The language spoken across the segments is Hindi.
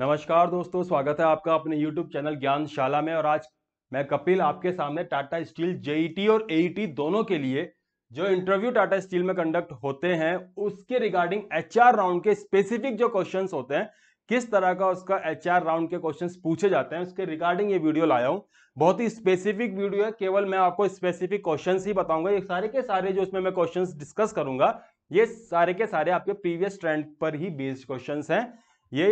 नमस्कार दोस्तों स्वागत है आपका अपने YouTube चैनल ज्ञानशाला में और आज मैं कपिल आपके सामने टाटा स्टील जेईटी और एईटी दोनों के लिए जो इंटरव्यू टाटा स्टील में कंडक्ट होते हैं उसके रिगार्डिंग एचआर राउंड के स्पेसिफिक जो क्वेश्चंस होते हैं किस तरह का उसका एचआर राउंड के क्वेश्चंस पूछे जाते हैं उसके रिगार्डिंग ये वीडियो लाया हूँ बहुत ही स्पेसिफिक वीडियो है केवल मैं आपको स्पेसिफिक क्वेश्चन ही बताऊंगा ये सारे के सारे जो इसमें मैं क्वेश्चन डिस्कस करूंगा ये सारे के सारे आपके प्रीवियस ट्रेंड पर ही बेस्ड क्वेश्चन हैं ये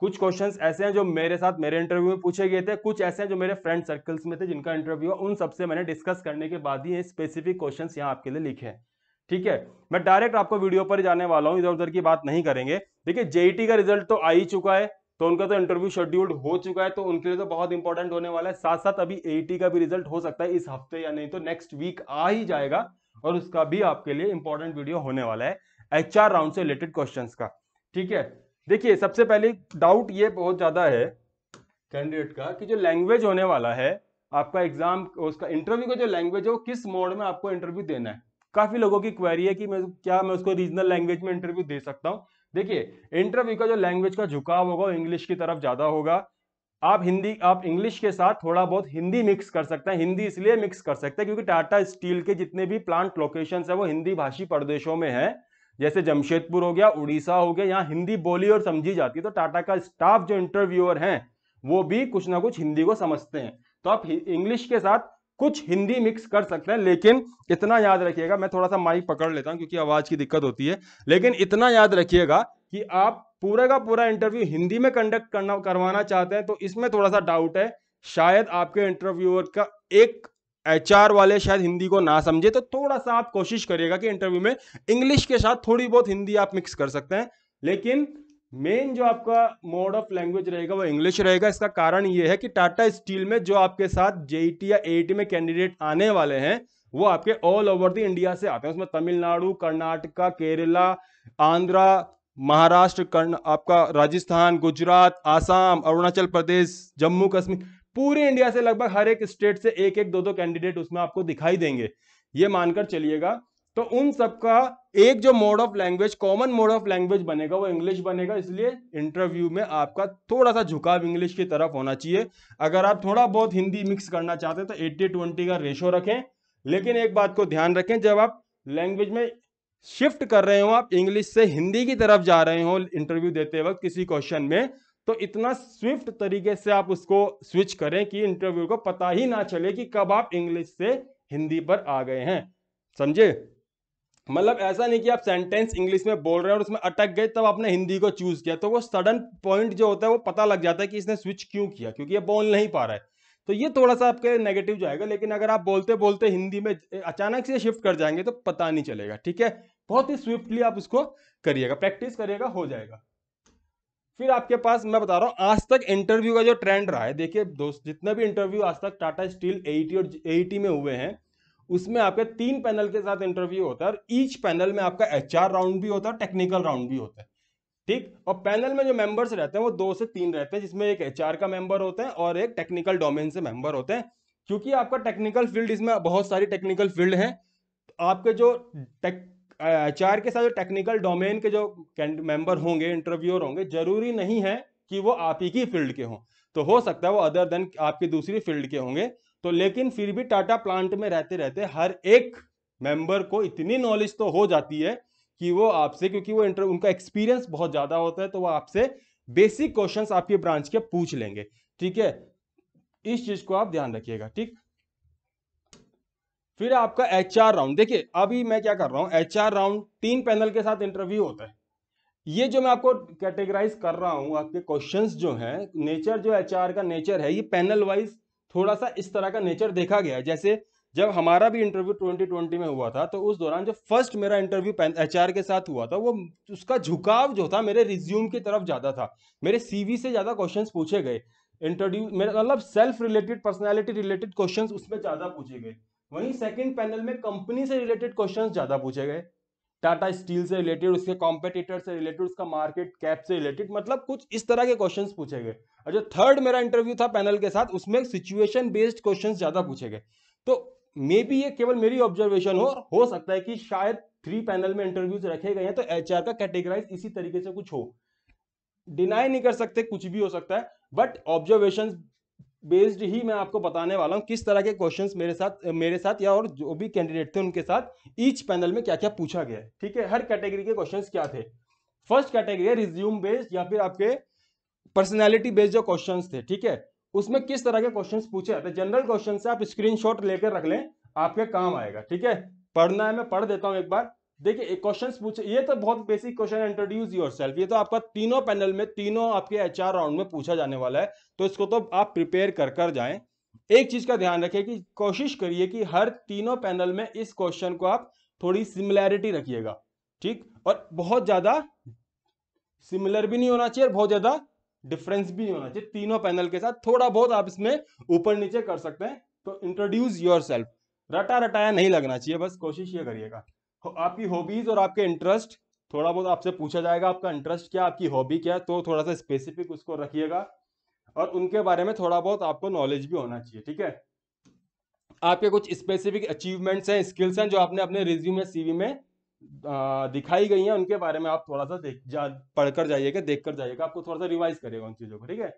कुछ क्वेश्चंस ऐसे हैं जो मेरे साथ मेरे इंटरव्यू में पूछे गए थे कुछ ऐसे हैं जो मेरे फ्रेंड सर्कल्स में थे जिनका इंटरव्यू है उन सबसे मैंने डिस्कस करने के बाद ही स्पेसिफिक क्वेश्चन यहाँ आपके लिए लिखे हैं ठीक है मैं डायरेक्ट आपको वीडियो पर जाने वाला हूँ इधर उधर की बात नहीं करेंगे देखिए जेईटी e का रिजल्ट तो आ ही चुका है तो उनका तो इंटरव्यू शेड्यूल्ड हो चुका है तो उनके लिए तो बहुत इंपॉर्टेंट होने वाला है साथ साथ अभी एटी e का भी रिजल्ट हो सकता है इस हफ्ते या नहीं तो नेक्स्ट वीक आ ही जाएगा और उसका भी आपके लिए इंपॉर्टेंट वीडियो होने वाला है एचआर राउंड से रिलेटेड क्वेश्चंस का ठीक है देखिए सबसे पहले डाउट ये बहुत ज़्यादा है कैंडिडेट का कि जो लैंग्वेज होने वाला है आपका एग्जाम उसका इंटरव्यू का जो लैंग्वेज है वो किस मोड में आपको इंटरव्यू देना है काफ़ी लोगों की क्वेरी है कि मैं क्या मैं उसको रीजनल लैंग्वेज में इंटरव्यू दे सकता हूँ देखिए इंटरव्यू का जो लैंग्वेज का झुकाव होगा वो इंग्लिश की तरफ ज़्यादा होगा आप हिंदी आप इंग्लिश के साथ थोड़ा बहुत हिंदी मिक्स कर सकते हैं हिंदी इसलिए मिक्स कर सकते हैं क्योंकि टाटा स्टील के जितने भी प्लांट लोकेशन है वो हिंदी भाषी प्रदेशों में है जैसे जमशेदपुर हो गया उड़ीसा हो गया यहाँ हिंदी बोली और समझी जाती है तो टाटा का स्टाफ जो इंटरव्यूअर हैं वो भी कुछ ना कुछ हिंदी को समझते हैं तो आप इंग्लिश के साथ कुछ हिंदी मिक्स कर सकते हैं लेकिन इतना याद रखिएगा मैं थोड़ा सा माइक पकड़ लेता हूँ क्योंकि आवाज की दिक्कत होती है लेकिन इतना याद रखिएगा कि आप पूरे का पूरा इंटरव्यू हिंदी में कंडक्ट करना करवाना चाहते हैं तो इसमें थोड़ा सा डाउट है शायद आपके इंटरव्यूअर का एक एचआर वाले शायद हिंदी को ना समझे तो थोड़ा सा आप कोशिश करिएगा कि इंटरव्यू में इंग्लिश के साथ थोड़ी बहुत हिंदी आप मिक्स कर सकते हैं लेकिन मेन जो आपका मोड ऑफ लैंग्वेज रहेगा वो इंग्लिश रहेगा इसका कारण ये है कि टाटा स्टील में जो आपके साथ जेईटी e या एईटी e में कैंडिडेट आने वाले हैं वो आपके ऑल ओवर द इंडिया से आते हैं उसमें तमिलनाडु कर्नाटका केरला आंध्रा महाराष्ट्र कर्ण आपका राजस्थान गुजरात आसाम अरुणाचल प्रदेश जम्मू कश्मीर पूरे इंडिया से लगभग हर एक स्टेट से एक एक दो दो कैंडिडेट उसमें आपको दिखाई देंगे ये मानकर चलिएगा तो उन सबका एक जो mode of language common mode of language बनेगा वो इंग्लिश बनेगा इसलिए इंटरव्यू में आपका थोड़ा सा झुकाव इंग्लिश की तरफ होना चाहिए अगर आप थोड़ा बहुत हिंदी मिक्स करना चाहते हैं तो एट्टी ट्वेंटी का रेशो रखें लेकिन एक बात को ध्यान रखें जब आप लैंग्वेज में शिफ्ट कर रहे हो आप इंग्लिश से हिंदी की तरफ जा रहे हो इंटरव्यू देते वक्त किसी क्वेश्चन में तो इतना स्विफ्ट तरीके से आप उसको स्विच करें कि इंटरव्यू को पता ही ना चले कि कब आप इंग्लिश से हिंदी पर आ गए हैं समझे मतलब ऐसा नहीं कि आप सेंटेंस इंग्लिश में बोल रहे हैं और उसमें अटक गए तब आपने हिंदी को चूज किया तो वो सडन पॉइंट जो होता है वो पता लग जाता है कि इसने स्विच क्यों किया क्योंकि ये बोल नहीं पा रहा है तो ये थोड़ा सा आपके नेगेटिव जाएगा लेकिन अगर आप बोलते बोलते हिंदी में अचानक से शिफ्ट कर जाएंगे तो पता नहीं चलेगा ठीक है बहुत ही स्विफ्टली आप उसको करिएगा प्रैक्टिस करिएगा हो जाएगा फिर आपके पास मैं बता रहा हूँ आज तक इंटरव्यू का जो ट्रेंड रहा है देखिए दोस्त जितने भी इंटरव्यू आज तक टाटा स्टील एटी और एटी में हुए हैं उसमें आपके तीन पैनल के साथ इंटरव्यू होता है और ईच पैनल में आपका एच राउंड भी होता है टेक्निकल राउंड भी होता है ठीक और पैनल में जो मेंबर्स रहते हैं वो दो से तीन रहते हैं जिसमें एक एच का मेंबर होते हैं और एक टेक्निकल डोमेन से मेंबर होते हैं क्योंकि आपका टेक्निकल फील्ड इसमें बहुत सारी टेक्निकल फील्ड है आपके जो एच के साथ जो टेक्निकल डोमेन के जो मेंबर होंगे इंटरव्यूअर होंगे जरूरी नहीं है कि वो आप ही की फील्ड के हों तो हो सकता है वो अदर देन आपकी दूसरी फील्ड के होंगे तो लेकिन फिर भी टाटा प्लांट में रहते रहते हर एक मेंबर को इतनी नॉलेज तो हो जाती है कि वो आपसे क्योंकि वो इंटर उनका एक्सपीरियंस बहुत ज़्यादा होता है तो वो आपसे बेसिक क्वेश्चंस आपके ब्रांच के पूछ लेंगे ठीक है इस चीज़ को आप ध्यान रखिएगा ठीक फिर आपका एच आर राउंड देखिए अभी मैं क्या कर रहा हूँ एच आर राउंड तीन पैनल के साथ इंटरव्यू होता है ये जो मैं आपको कैटेगराइज कर रहा हूँ आपके क्वेश्चंस जो हैं नेचर जो एच का नेचर है ये पैनल वाइज थोड़ा सा इस तरह का नेचर देखा गया है जैसे जब हमारा भी इंटरव्यू ट्वेंटी में हुआ था तो उस दौरान जो फर्स्ट मेरा इंटरव्यू एच के साथ हुआ था वो उसका झुकाव जो था मेरे रिज्यूम की तरफ ज़्यादा था मेरे सीवी से ज़्यादा क्वेश्चन पूछे गए इंटरव्यू मतलब self related personality related question उसमें ज़्यादा पूछे गए वहीं सेकंड पैनल में कंपनी से रिलेटेड क्वेश्चंस ज्यादा पूछे गए टाटा स्टील से रिलेटेड उसके कॉम्पिटिटर से रिलेटेड उसका मार्केट कैप से रिलेटेड मतलब कुछ इस तरह के क्वेश्चंस पूछे गए और जो थर्ड मेरा इंटरव्यू था पैनल के साथ उसमें सिचुएशन बेस्ड क्वेश्चन ज्यादा पूछे गए तो मे बी ये केवल मेरी ऑब्जर्वेशन हो हो सकता है कि शायद थ्री पैनल में इंटरव्यूज रखे गए हैं तो एच का कैटेगराइज इसी तरीके से कुछ हो डिनाई नहीं कर सकते कुछ भी हो सकता है बट ऑब्जर्वेशन बेस्ड ही मैं आपको बताने वाला हूँ किस तरह के क्वेश्चंस मेरे साथ मेरे साथ या और जो भी कैंडिडेट थे उनके साथ ईच पैनल में क्या क्या पूछा गया ठीक है हर कैटेगरी के क्वेश्चंस क्या थे फर्स्ट कैटेगरी है रिज्यूम बेस्ड या फिर आपके पर्सनैलिटी बेस्ड जो क्वेश्चन थे ठीक है उसमें किस तरह के क्वेश्चन पूछे जाते हैं जनरल क्वेश्चन से आप स्क्रीन लेकर रख लें आपके काम आएगा ठीक है पढ़ना है मैं पढ़ देता हूँ एक बार देखिए क्वेश्चन पूछे ये तो बहुत बेसिक क्वेश्चन है इंट्रोड्यूस योर सेल्फ ये तो आपका तीनों पैनल में तीनों आपके एच राउंड में पूछा जाने वाला है तो इसको तो आप प्रिपेयर कर कर जाए एक चीज का ध्यान रखें कि कोशिश करिए कि हर तीनों पैनल में इस क्वेश्चन को आप थोड़ी सिमिलैरिटी रखिएगा ठीक और बहुत ज्यादा सिमिलर भी नहीं होना चाहिए और बहुत ज्यादा डिफरेंस भी नहीं होना चाहिए तीनों पैनल के साथ थोड़ा बहुत आप इसमें ऊपर नीचे कर सकते हैं तो इंट्रोड्यूस योर सेल्फ रटा रटाया नहीं लगना चाहिए बस कोशिश ये करिएगा आपकी हॉबीज और आपके इंटरेस्ट थोड़ा बहुत आपसे पूछा जाएगा आपका इंटरेस्ट क्या आपकी हॉबी क्या तो थोड़ा सा स्पेसिफिक उसको रखिएगा और उनके बारे में थोड़ा बहुत आपको नॉलेज भी होना चाहिए ठीक है आपके कुछ स्पेसिफिक अचीवमेंट्स हैं स्किल्स हैं जो आपने अपने रिज्यूमे सीवी में दिखाई गई हैं उनके बारे में आप थोड़ा सा देख जा पढ़कर जाइएगा देख कर जाइएगा आपको थोड़ा सा रिवाइज करेगा उन चीज़ों को ठीक है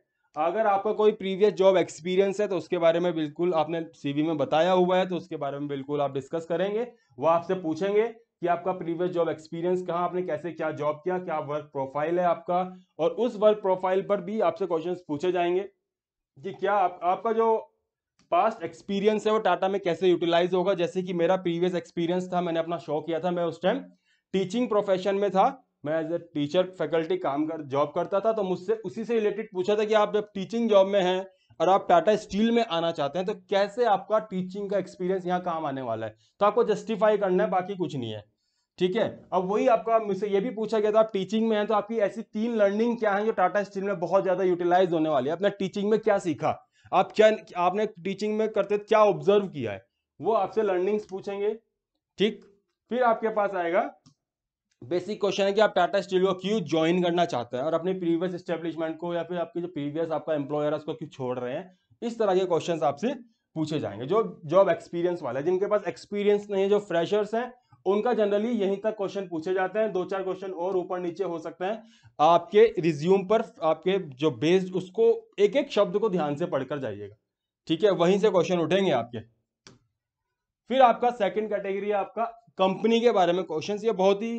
अगर आपका कोई प्रीवियस जॉब एक्सपीरियंस है तो उसके बारे में बिल्कुल आपने सीवी में बताया हुआ है तो उसके बारे में बिल्कुल आप डिस्कस करेंगे वो आपसे पूछेंगे कि आपका प्रीवियस जॉब एक्सपीरियंस कहाँ आपने कैसे क्या जॉब किया क्या वर्क प्रोफाइल है आपका और उस वर्क प्रोफाइल पर भी आपसे क्वेश्चन पूछे जाएंगे कि क्या आप, आपका जो पास्ट एक्सपीरियंस है वो टाटा में कैसे यूटिलाइज होगा जैसे कि मेरा प्रीवियस एक्सपीरियंस था मैंने अपना शो किया था मैं उस टाइम टीचिंग प्रोफेशन में था मैं एज ए टीचर फैकल्टी काम कर जॉब करता था तो मुझसे उसी से रिलेटेड पूछा था कि आप जब टीचिंग जॉब में हैं और आप टाटा स्टील में आना चाहते हैं तो कैसे आपका टीचिंग का एक्सपीरियंस यहाँ काम आने वाला है तो आपको जस्टिफाई करना है बाकी कुछ नहीं है ठीक है अब वही आपका मुझसे ये भी पूछा गया था आप टीचिंग में हैं तो आपकी ऐसी तीन लर्निंग क्या है जो टाटा स्टील में बहुत ज़्यादा यूटिलाइज होने वाली है आपने टीचिंग में क्या सीखा आप क्या आपने टीचिंग में करते क्या ऑब्जर्व किया है वो आपसे लर्निंग्स पूछेंगे ठीक फिर आपके पास आएगा बेसिक क्वेश्चन है कि आप टाटा स्टील को क्यों ज्वाइन करना चाहते हैं और अपने प्रीवियस स्टेब्लिशमेंट को या फिर आपके जो प्रीवियस आपका एम्प्लॉयर है उसको क्यों छोड़ रहे हैं इस तरह के क्वेश्चन आपसे पूछे जाएंगे जो जॉब एक्सपीरियंस वाला है जिनके पास एक्सपीरियंस नहीं है जो फ्रेशर्स हैं उनका जनरली यहीं तक क्वेश्चन पूछे जाते हैं दो चार क्वेश्चन और ऊपर नीचे हो सकते हैं आपके रिज्यूम पर आपके जो बेस्ड उसको एक एक शब्द को ध्यान से पढ़कर जाइएगा ठीक है वहीं से क्वेश्चन उठेंगे आपके फिर आपका सेकंड कैटेगरी है आपका कंपनी के बारे में क्वेश्चंस ये बहुत ही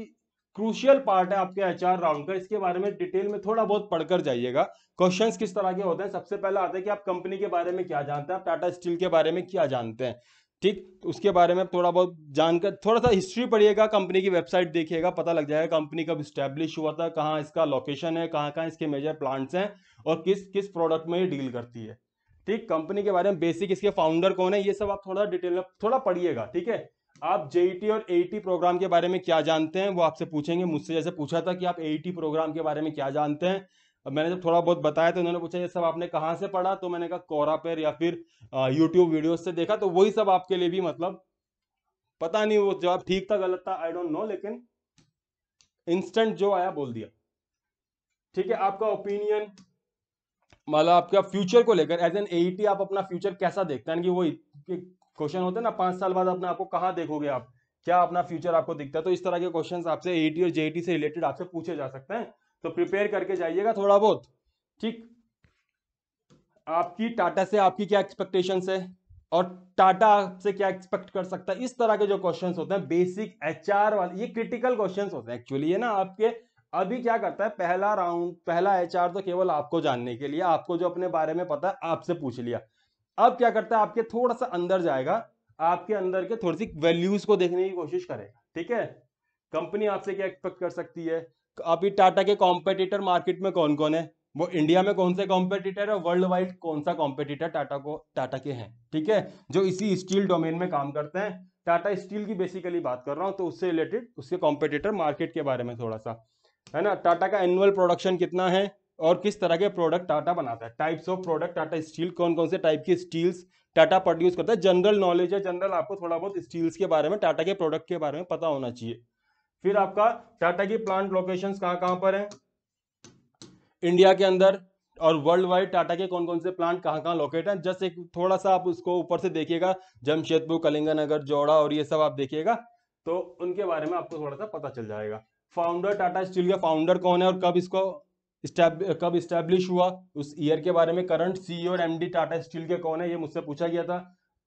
क्रूशियल पार्ट है आपके एच राउंड का इसके बारे में डिटेल में थोड़ा बहुत पढ़कर जाइएगा क्वेश्चंस किस तरह के होते हैं सबसे पहला आता है कि आप कंपनी के बारे में क्या जानते हैं आप टाटा स्टील के बारे में क्या जानते हैं ठीक उसके बारे में थोड़ा बहुत जानकर थोड़ा सा हिस्ट्री पढ़िएगा कंपनी की वेबसाइट देखिएगा पता लग जाएगा कंपनी कब स्टैब्लिश हुआ था कहाँ इसका लोकेशन है कहाँ कहाँ इसके मेजर प्लांट्स हैं और किस किस प्रोडक्ट में ये डील करती है ठीक कंपनी के बारे में बेसिक इसके फाउंडर कौन है ये सब आप थोड़ा डिटेल में थोड़ा पढ़िएगा ठीक है आप जेईटी e और एईटी प्रोग्राम e के बारे में क्या जानते हैं वो आपसे पूछेंगे मुझसे जैसे पूछा था कि आप एईटी प्रोग्राम e के बारे में क्या जानते हैं अब मैंने जब थोड़ा बहुत बताया तो उन्होंने पूछा ये सब आपने कहाँ से पढ़ा तो मैंने कहा कोरा पर या फिर यूट्यूब वीडियोज से देखा तो वही सब आपके लिए भी मतलब पता नहीं वो जवाब ठीक था गलत था आई डोंट नो लेकिन इंस्टेंट जो आया बोल दिया ठीक है आपका ओपिनियन मतलब आपका फ्यूचर को लेकर एज एन एईटी आप अपना फ्यूचर कैसा देखते हैं कि वो क्वेश्चन होते हैं ना पांच साल बाद अपने आपको कहाँ देखोगे आप क्या अपना फ्यूचर आपको दिखता है तो इस तरह के क्वेश्चन आपसे एटी और जेटी से रिलेटेड आपसे पूछे जा सकते हैं तो प्रिपेयर करके जाइएगा थोड़ा बहुत ठीक आपकी टाटा से आपकी क्या एक्सपेक्टेशन है और टाटा आपसे क्या एक्सपेक्ट कर सकता है इस तरह के जो क्वेश्चन होते हैं बेसिक एच वाले ये क्रिटिकल क्वेश्चन होते हैं एक्चुअली ये ना आपके अभी क्या करता है पहला राउंड पहला एच तो केवल आपको जानने के लिए आपको जो अपने बारे में पता है आपसे पूछ लिया अब क्या करता है आपके थोड़ा सा अंदर जाएगा आपके अंदर के थोड़ी सी वैल्यूज को देखने की कोशिश करेगा ठीक है कंपनी आपसे क्या एक्सपेक्ट कर सकती है अभी टाटा के कॉम्पिटिटर मार्केट में कौन कौन है वो इंडिया में कौन से कॉम्पिटिटर है वर्ल्ड वाइड कौन सा कॉम्पिटिटर टाटा को टाटा के हैं ठीक है जो इसी स्टील डोमेन में काम करते हैं टाटा स्टील की बेसिकली बात कर रहा हूँ तो उससे रिलेटेड उसके कॉम्पिटिटर मार्केट के बारे में थोड़ा सा है ना टाटा का एनुअल प्रोडक्शन कितना है और किस तरह के प्रोडक्ट टाटा बनाता है types of product Tata steel कौन कौन से टाइप के स्टील्स टाटा प्रोड्यूस करता है जनरल नॉलेज है जनरल आपको थोड़ा बहुत स्टील्स के बारे में टाटा के प्रोडक्ट के बारे में पता होना चाहिए फिर आपका टाटा की प्लांट लोकेशन कहाँ कहाँ पर है इंडिया के अंदर और वर्ल्ड वाइड टाटा के कौन कौन से प्लांट कहाँ कहाँ लोकेट हैं जस्ट एक थोड़ा सा आप उसको ऊपर से देखिएगा जमशेदपुर कलिंगानगर जोड़ा और ये सब आप देखिएगा तो उनके बारे में आपको थोड़ा सा पता चल जाएगा फाउंडर टाटा स्टील के फाउंडर कौन है और कब इसको कब स्टैब्लिश हुआ उस ईयर के बारे में करंट सीईओ e और एमडी टाटा स्टील के कौन है ये मुझसे पूछा गया था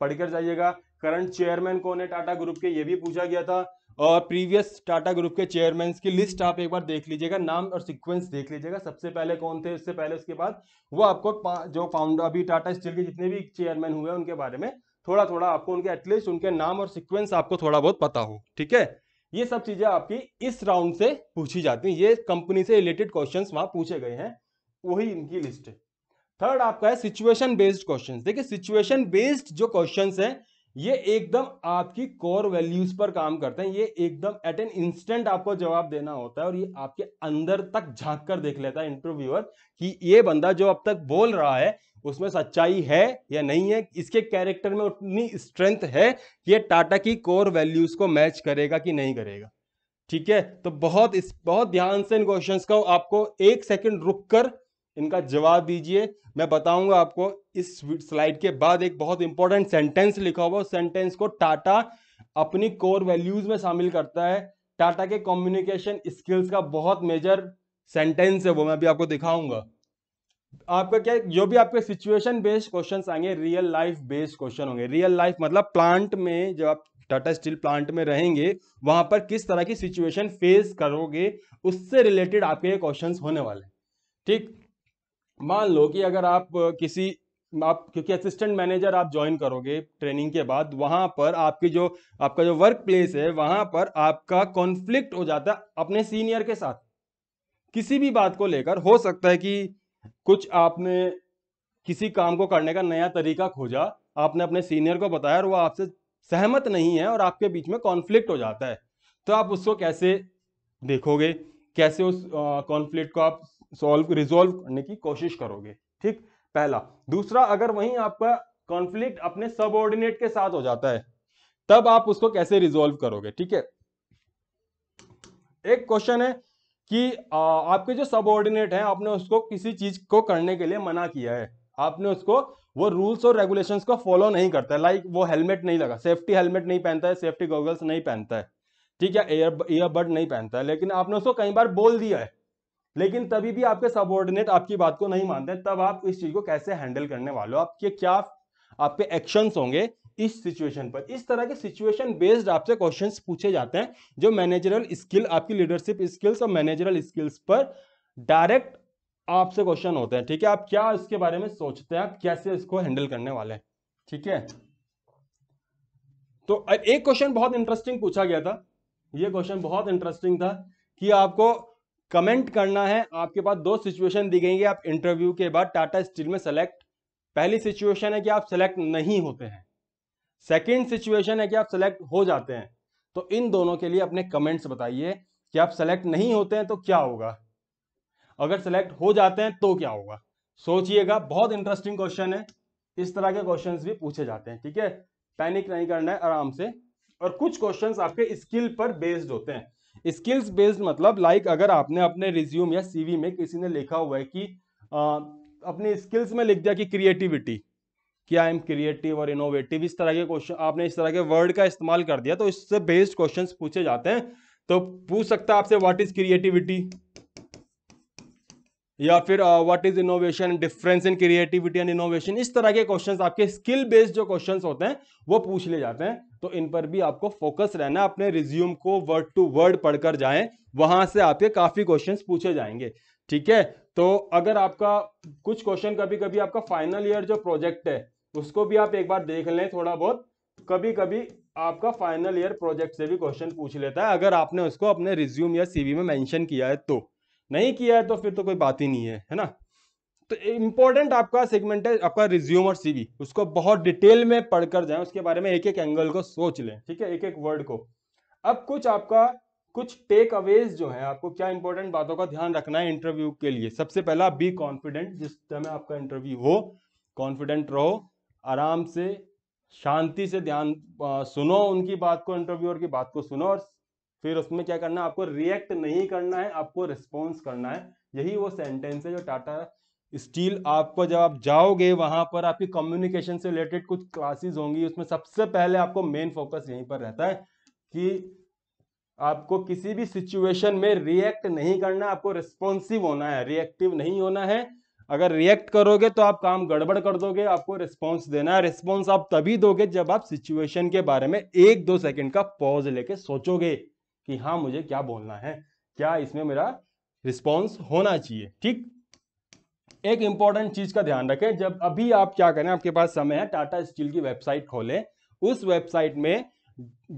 पढ़कर जाइएगा करंट चेयरमैन कौन है टाटा ग्रुप के ये भी पूछा गया था और प्रीवियस टाटा ग्रुप के चेयरमैन की लिस्ट आप एक बार देख लीजिएगा नाम और सीक्वेंस देख लीजिएगा सबसे पहले कौन थे उससे पहले उसके बाद वो आपको पा, जो फाउंडर अभी टाटा स्टील के जितने भी चेयरमैन हुए उनके बारे में थोड़ा थोड़ा आपको उनके एटलीस्ट उनके नाम और सिक्वेंस आपको थोड़ा बहुत पता हो ठीक है ये सब चीजें आपकी इस राउंड से पूछी जाती हैं ये कंपनी से रिलेटेड क्वेश्चन वहां पूछे गए हैं वही इनकी लिस्ट है थर्ड आपका है सिचुएशन बेस्ड क्वेश्चन देखिए सिचुएशन बेस्ड जो क्वेश्चन है ये एकदम आपकी कोर वैल्यूज पर काम करते हैं ये एकदम एट एन इंस्टेंट आपको जवाब देना होता है और ये आपके अंदर तक झांक कर देख लेता है इंटरव्यूअर कि ये बंदा जो अब तक बोल रहा है उसमें सच्चाई है या नहीं है इसके कैरेक्टर में उतनी स्ट्रेंथ है कि ये टाटा की कोर वैल्यूज को मैच करेगा कि नहीं करेगा ठीक है तो बहुत इस बहुत ध्यान से इन क्वेश्चन का आपको एक सेकंड रुक कर इनका जवाब दीजिए मैं बताऊंगा आपको इस स्लाइड के बाद एक बहुत इंपॉर्टेंट सेंटेंस लिखा हुआ सेंटेंस को टाटा अपनी कोर वैल्यूज में शामिल करता है टाटा के कम्युनिकेशन स्किल्स का बहुत मेजर सेंटेंस है वो मैं अभी आपको दिखाऊंगा आपका क्या जो भी आपके सिचुएशन बेस्ड क्वेश्चंस आएंगे रियल लाइफ बेस्ड क्वेश्चन होंगे रियल लाइफ मतलब प्लांट में जब आप टाटा स्टील प्लांट में रहेंगे वहां पर किस तरह की सिचुएशन फेस करोगे उससे रिलेटेड आपके क्वेश्चंस होने वाले हैं ठीक मान लो कि अगर आप किसी आप क्योंकि असिस्टेंट मैनेजर आप ज्वाइन करोगे ट्रेनिंग के बाद वहां पर आपकी जो आपका जो वर्क प्लेस है वहां पर आपका कॉन्फ्लिक्ट हो जाता है अपने सीनियर के साथ किसी भी बात को लेकर हो सकता है कि कुछ आपने किसी काम को करने का नया तरीका खोजा आपने अपने सीनियर को बताया और वो आपसे सहमत नहीं है और आपके बीच में कॉन्फ्लिक्ट हो जाता है तो आप उसको कैसे देखोगे कैसे उस कॉन्फ्लिक्ट को आप सॉल्व रिजॉल्व करने की कोशिश करोगे ठीक पहला दूसरा अगर वहीं आपका कॉन्फ्लिक्ट अपने सबऑर्डिनेट के साथ हो जाता है तब आप उसको कैसे रिजोल्व करोगे ठीक है एक क्वेश्चन है कि आपके जो सबऑर्डिनेट हैं आपने उसको किसी चीज को करने के लिए मना किया है आपने उसको वो रूल्स और रेगुलेशंस को फॉलो नहीं करता है लाइक वो हेलमेट नहीं लगा सेफ्टी हेलमेट नहीं पहनता है सेफ्टी गॉगल्स नहीं पहनता है ठीक है एयर ईयरबड नहीं पहनता है लेकिन आपने उसको कई बार बोल दिया है लेकिन तभी भी आपके सबऑर्डिनेट आपकी बात को नहीं मानते तब आप इस चीज को कैसे हैंडल करने वाले हो आपके क्या आपके एक्शंस होंगे इस सिचुएशन पर इस तरह के सिचुएशन बेस्ड आपसे क्वेश्चंस पूछे जाते हैं जो मैनेजरल स्किल आपकी लीडरशिप स्किल्स और मैनेजरल स्किल्स पर डायरेक्ट आपसे क्वेश्चन होते हैं ठीक है आप क्या इसके बारे में सोचते हैं आप कैसे इसको हैंडल करने वाले हैं ठीक है तो एक क्वेश्चन बहुत इंटरेस्टिंग पूछा गया था यह क्वेश्चन बहुत इंटरेस्टिंग था कि आपको कमेंट करना है आपके पास दो सिचुएशन दी गई है आप इंटरव्यू के बाद टाटा स्टील में सेलेक्ट पहली सिचुएशन है कि आप सेलेक्ट नहीं होते हैं सेकेंड सिचुएशन है कि आप सेलेक्ट हो जाते हैं तो इन दोनों के लिए अपने कमेंट्स बताइए कि आप सेलेक्ट नहीं होते हैं तो क्या होगा अगर सेलेक्ट हो जाते हैं तो क्या होगा सोचिएगा बहुत इंटरेस्टिंग क्वेश्चन है इस तरह के क्वेश्चन भी पूछे जाते हैं ठीक है पैनिक नहीं करना है आराम से और कुछ क्वेश्चन आपके स्किल पर बेस्ड होते हैं स्किल्स बेस्ड मतलब लाइक like अगर आपने अपने रिज्यूम या सीवी में किसी ने लिखा हुआ है कि आ, अपनी स्किल्स में लिख दिया कि क्रिएटिविटी कि आई एम क्रिएटिव और इनोवेटिव इस तरह के क्वेश्चन आपने इस तरह के वर्ड का इस्तेमाल कर दिया तो इससे बेस्ड क्वेश्चन पूछे जाते हैं तो पूछ सकता है आपसे व्हाट इज क्रिएटिविटी या फिर what is innovation difference in creativity and innovation इस तरह के क्वेश्चंस आपके स्किल बेस्ड जो क्वेश्चंस होते हैं वो पूछ ले जाते हैं तो इन पर भी आपको फोकस रहना अपने रिज्यूम को वर्ड टू वर्ड पढ़कर जाएं वहां से आपके काफी क्वेश्चंस पूछे जाएंगे ठीक है तो अगर आपका कुछ क्वेश्चन कभी कभी आपका फाइनल ईयर जो प्रोजेक्ट है उसको भी आप एक बार देख लें थोड़ा बहुत कभी कभी आपका फाइनल ईयर प्रोजेक्ट से भी क्वेश्चन पूछ लेता है अगर आपने उसको अपने रिज्यूम या सीवी में मेंशन किया है तो नहीं किया है तो फिर तो कोई बात ही नहीं है है ना तो इम्पोर्टेंट आपका सेगमेंट है आपका रिज्यूम और सीवी उसको बहुत डिटेल में पढ़कर जाए उसके बारे में एक एक एंगल को सोच लें ठीक है एक एक वर्ड को अब कुछ आपका कुछ टेक अवेज जो है आपको क्या इंपॉर्टेंट बातों का ध्यान रखना है इंटरव्यू के लिए सबसे पहला बी कॉन्फिडेंट जिस समय आपका इंटरव्यू हो कॉन्फिडेंट रहो आराम से शांति से ध्यान सुनो उनकी बात को इंटरव्यूअर की बात को सुनो और फिर उसमें क्या करना है आपको रिएक्ट नहीं करना है आपको रिस्पॉन्स करना है यही वो सेंटेंस है जो टाटा स्टील आपको जब आप जाओगे वहां पर आपकी कम्युनिकेशन से रिलेटेड कुछ क्लासेस होंगी उसमें सबसे पहले आपको मेन फोकस यहीं पर रहता है कि आपको किसी भी सिचुएशन में रिएक्ट नहीं करना आपको रिस्पॉन्सिव होना है रिएक्टिव नहीं होना है अगर रिएक्ट करोगे तो आप काम गड़बड़ कर दोगे आपको रिस्पॉन्स देना है रिस्पॉन्स आप तभी दोगे जब आप सिचुएशन के बारे में एक दो सेकंड का पॉज लेके सोचोगे कि हाँ मुझे क्या बोलना है क्या इसमें मेरा रिस्पॉन्स होना चाहिए ठीक एक इंपॉर्टेंट चीज का ध्यान रखें जब अभी आप क्या करें आपके पास समय है टाटा स्टील की वेबसाइट खोलें उस वेबसाइट में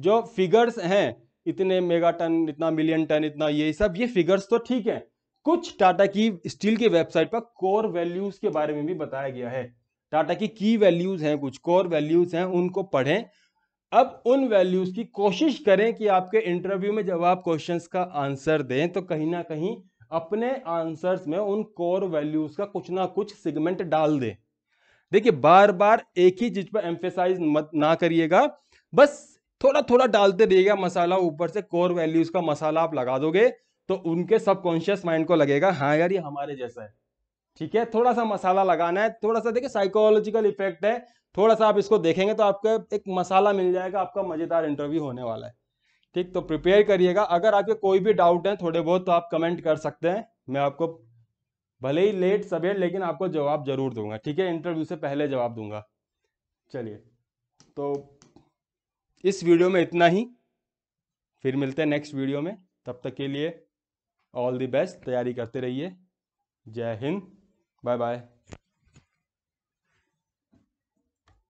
जो फिगर्स हैं इतने मेगा टन इतना मिलियन टन इतना ये सब ये फिगर्स तो ठीक है कुछ टाटा की स्टील के वेबसाइट पर कोर वैल्यूज के बारे में भी बताया गया है टाटा की की वैल्यूज हैं कुछ कोर वैल्यूज हैं उनको पढ़ें अब उन वैल्यूज की कोशिश करें कि आपके इंटरव्यू में जब आप क्वेश्चन का आंसर दें तो कहीं ना कहीं अपने आंसर्स में उन कोर वैल्यूज का कुछ ना कुछ सिगमेंट डाल दें देखिए बार बार एक ही चीज पर एम्फेसाइज मत ना करिएगा बस थोड़ा थोड़ा डालते रहिएगा मसाला ऊपर से कोर वैल्यूज का मसाला आप लगा दोगे तो उनके सबकॉन्शियस माइंड को लगेगा हाँ यार ये हमारे जैसा है ठीक है थोड़ा सा मसाला लगाना है थोड़ा सा देखिए साइकोलॉजिकल इफेक्ट है थोड़ा सा आप इसको देखेंगे तो आपका एक मसाला मिल जाएगा आपका मज़ेदार इंटरव्यू होने वाला है ठीक तो प्रिपेयर करिएगा अगर आपके कोई भी डाउट है थोड़े बहुत तो आप कमेंट कर सकते हैं मैं आपको भले ही लेट सवेर लेकिन आपको जवाब जरूर दूंगा ठीक है इंटरव्यू से पहले जवाब दूंगा चलिए तो इस वीडियो में इतना ही फिर मिलते हैं नेक्स्ट वीडियो में तब तक के लिए ऑल दी बेस्ट तैयारी करते रहिए जय हिंद बाय बाय